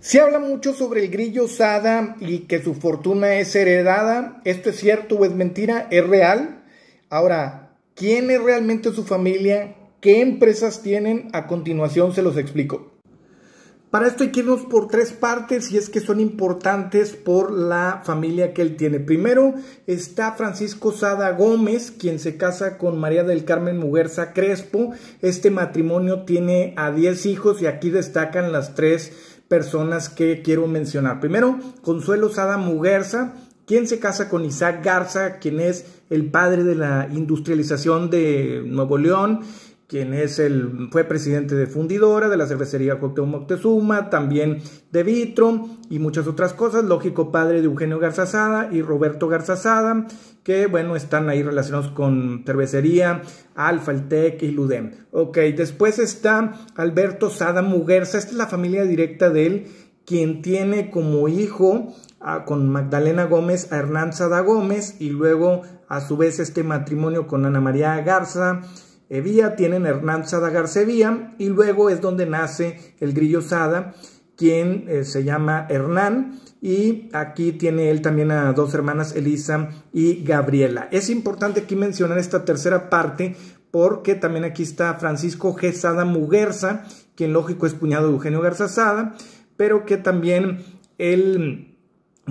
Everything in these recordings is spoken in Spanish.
Se habla mucho sobre el grillo Sada y que su fortuna es heredada. ¿Esto es cierto o es mentira? ¿Es real? Ahora, ¿quién es realmente su familia? ¿Qué empresas tienen? A continuación se los explico. Para esto hay que irnos por tres partes y es que son importantes por la familia que él tiene. Primero está Francisco Sada Gómez, quien se casa con María del Carmen Muguerza Crespo. Este matrimonio tiene a 10 hijos y aquí destacan las tres personas que quiero mencionar. Primero, Consuelo Sada Muguerza, quien se casa con Isaac Garza, quien es el padre de la industrialización de Nuevo León quien es el, fue presidente de Fundidora, de la cervecería Cocteau Moctezuma, también de Vitro y muchas otras cosas. Lógico, padre de Eugenio Garzazada y Roberto Garzazada, que bueno, están ahí relacionados con cervecería, Alfa, el y Ludem. Ok, después está Alberto Sada Muguerza, esta es la familia directa de él, quien tiene como hijo con Magdalena Gómez a Hernán Sada Gómez y luego a su vez este matrimonio con Ana María Garza Evía, tienen Hernán Sada Garcevía y luego es donde nace el grillo Sada, quien eh, se llama Hernán y aquí tiene él también a dos hermanas, Elisa y Gabriela. Es importante aquí mencionar esta tercera parte porque también aquí está Francisco G. Sada Muguerza, quien lógico es puñado de Eugenio Garza Sada, pero que también él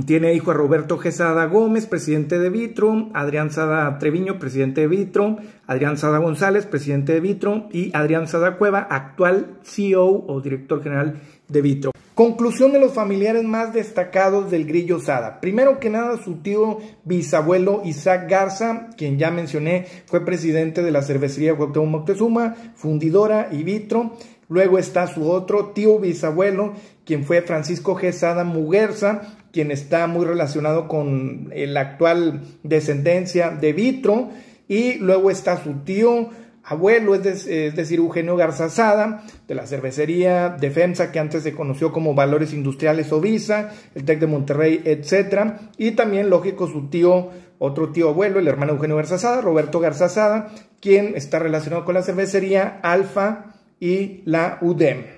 tiene hijo a Roberto Gesada Gómez, presidente de Vitro. Adrián Sada Treviño, presidente de Vitro. Adrián Sada González, presidente de Vitro. y Adrián Sada Cueva, actual CEO o director general de Vitro. Conclusión de los familiares más destacados del Grillo Sada. Primero que nada, su tío bisabuelo Isaac Garza, quien ya mencioné, fue presidente de la cervecería Cuauhtémoc Moctezuma, fundidora y vitro. Luego está su otro tío bisabuelo, quien fue Francisco G. Sada Muguerza, quien está muy relacionado con eh, la actual descendencia de Vitro, y luego está su tío abuelo, es, es decir, Eugenio Garzazada, de la cervecería Defensa, que antes se conoció como Valores Industriales Ovisa, el TEC de Monterrey, etc. Y también, lógico, su tío, otro tío abuelo, el hermano Eugenio Garzazada, Roberto Garzazada, quien está relacionado con la cervecería Alfa y la UDEM.